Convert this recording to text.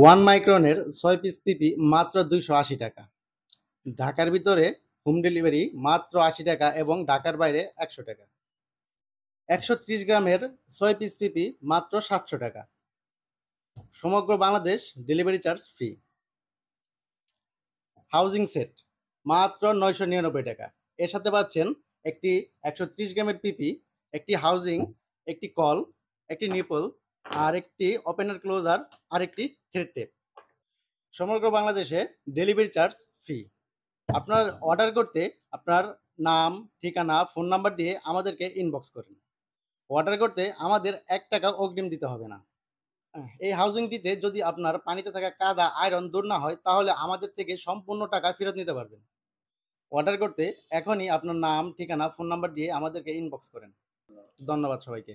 one মাইক্রনের ছয় piece পিপি মাত্র দুইশো আশি টাকা ঢাকার ভিতরে হোম ডেলিভারি মাত্র আশি টাকা এবং ঢাকার বাইরে একশো টাকা একশো ত্রিশ গ্রামের ছয় পিস পিপি মাত্র সাতশো টাকা সমগ্র Bangladesh delivery charge free housing set মাত্র নয়শো নিরানব্বই টাকা এর সাথে পাচ্ছেন একটি একশো ত্রিশ গ্রামের পিপি একটি হাউজিং একটি কল একটি নিপল আর একটি ওপেনার ক্লোজার আর একটি থ্রেড টেপ সমগ্র বাংলাদেশে ডেলিভারি চার্জ ফ্রি আপনার অর্ডার করতে আপনার নাম ঠিকানা ফোন নাম্বার দিয়ে আমাদেরকে ইনবক্স করেন অর্ডার করতে আমাদের এক টাকা অগ্রিম দিতে হবে না এই হাউজিংটিতে যদি আপনার পানিতে থাকা কাদা আয়রন দূর না হয় তাহলে আমাদের থেকে সম্পূর্ণ টাকা ফেরত নিতে পারবেন অর্ডার করতে এখনই আপনার নাম ঠিকানা ফোন নাম্বার দিয়ে আমাদেরকে ইনবক্স করেন ধন্যবাদ সবাইকে